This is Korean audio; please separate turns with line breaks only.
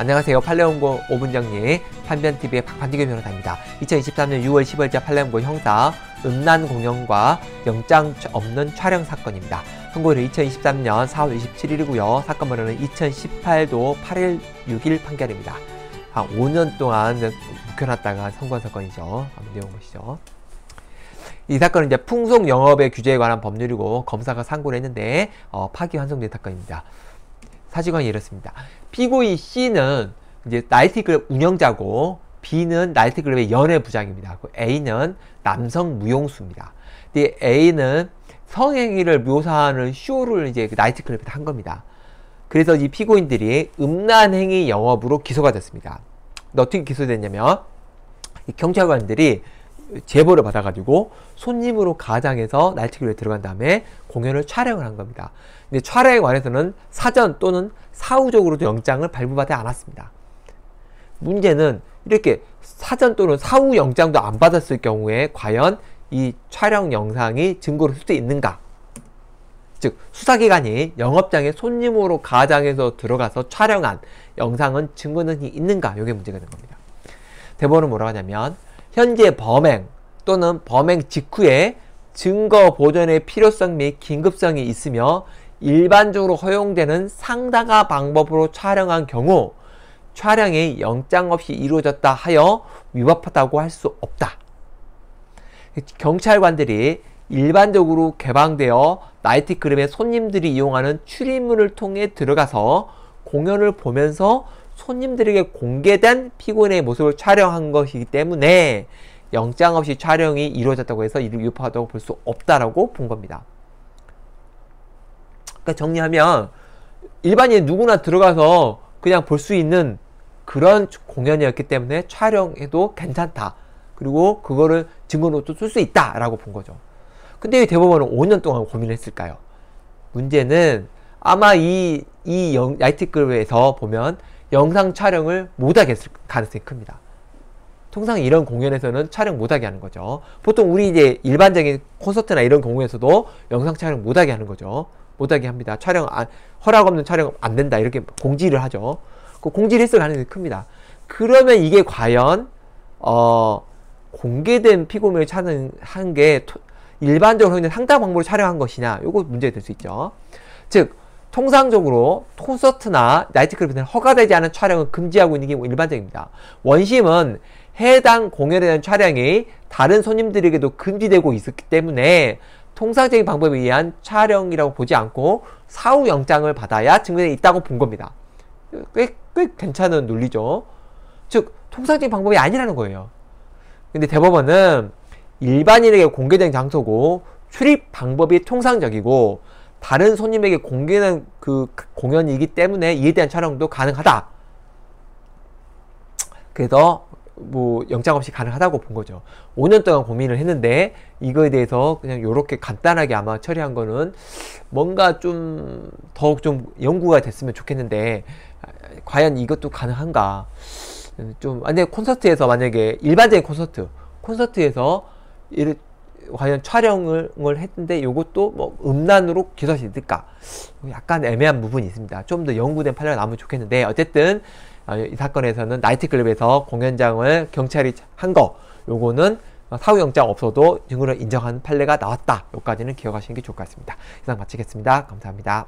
안녕하세요. 팔레온고 오분장님 판변TV의 박판디교 변호사입니다. 2023년 6월 10일자 팔레온고 형사 음란 공연과 영장 없는 촬영 사건입니다. 선고일은 2023년 4월 27일이고요. 사건 번호는 2018도 8일 6일 판결입니다. 한 5년 동안 묵혀놨다가 선고한 사건이죠. 한번 내용 보시죠. 이 사건은 이제 풍속 영업의 규제에 관한 법률이고 검사가 상고를 했는데 어, 파기환송된 사건입니다. 사직관이 이렇습니다. 피고인 C는 이제 나이트클럽 운영자고 B는 나이트클럽의 연애 부장입니다. A는 남성 무용수입니다. 근데 A는 성행위를 묘사하는 쇼를 이제 그 나이트클럽에서 한 겁니다. 그래서 이 피고인들이 음란행위 영업으로 기소가 됐습니다. 어떻게 기소됐냐면 경찰관들이 제보를 받아가지고 손님으로 가장해서 날치기로 들어간 다음에 공연을 촬영을 한 겁니다. 근데 촬영에 관해서는 사전 또는 사후적으로도 영장을 발부받지 않았습니다. 문제는 이렇게 사전 또는 사후 영장도 안 받았을 경우에 과연 이 촬영 영상이 증거로 쓸 수 있는가? 즉 수사기관이 영업장에 손님으로 가장해서 들어가서 촬영한 영상은 증거는 있는가? 이게 문제가 된 겁니다. 대법원은 뭐라고 하냐면 현재 범행 또는 범행 직후에 증거 보존의 필요성 및 긴급성이 있으며 일반적으로 허용되는 상당화 방법으로 촬영한 경우 촬영이 영장 없이 이루어졌다 하여 위법하다고 할 수 없다. 경찰관들이 일반적으로 개방되어 나이트클럽의 손님들이 이용하는 출입문을 통해 들어가서 공연을 보면서 손님들에게 공개된 피고인의 모습을 촬영한 것이기 때문에 영장 없이 촬영이 이루어졌다고 해서 이를 유포하다고볼 수 없다라고 본 겁니다. 그러니까 정리하면 일반인 누구나 들어가서 그냥 볼 수 있는 그런 공연이었기 때문에 촬영해도 괜찮다. 그리고 그거를 증거로도 쓸 수 있다라고 본 거죠. 근데 왜 대법원은 5년 동안 고민했을까요? 문제는 아마 이, 이 나이트클럽에서 보면 영상 촬영을 못하게 했을 가능성이 큽니다. 통상 이런 공연에서는 촬영 못하게 하는 거죠. 보통 우리 이제 일반적인 콘서트나 이런 공연에서도 영상 촬영 못하게 하는 거죠. 못하게 합니다. 촬영 안, 허락 없는 촬영 안 된다 이렇게 공지를 하죠. 그 공지를 했을 가능성이 큽니다. 그러면 이게 과연 어, 공개된 피고물을 촬영한 게 일반적으로 상당 방법으로 촬영한 것이냐 요거 문제가 될 수 있죠. 즉 통상적으로 콘서트나 나이트클럽에서는 허가되지 않은 촬영을 금지하고 있는 게 뭐 일반적입니다. 원심은 해당 공연에 대한 촬영이 다른 손님들에게도 금지되고 있었기 때문에 통상적인 방법에 의한 촬영이라고 보지 않고 사후 영장을 받아야 증명이 있다고 본 겁니다. 꽤, 꽤 괜찮은 논리죠. 즉, 통상적인 방법이 아니라는 거예요. 근데 대법원은 일반인에게 공개된 장소고 출입 방법이 통상적이고 다른 손님에게 공개는 그 공연이기 때문에 이에 대한 촬영도 가능하다. 그래서 뭐 영장 없이 가능하다고 본 거죠. 5년 동안 고민을 했는데 이거에 대해서 그냥 이렇게 간단하게 아마 처리한 거는 뭔가 좀 더욱 좀 연구가 됐으면 좋겠는데 과연 이것도 가능한가? 음, 좀 아니 콘서트에서 만약에 일반적인 콘서트 콘서트에서 이렇게 과연 촬영을 했는데 이것도 뭐 음란으로 기소할 수 있을까? 약간 애매한 부분이 있습니다. 좀 더 연구된 판례가 나오면 좋겠는데 어쨌든 어, 이 사건에서는 나이트클럽에서 공연장을 경찰이 한거 요거는 사후영장 없어도 증거를 인정한 판례가 나왔다. 여기까지는 기억하시는 게 좋을 것 같습니다. 이상 마치겠습니다. 감사합니다.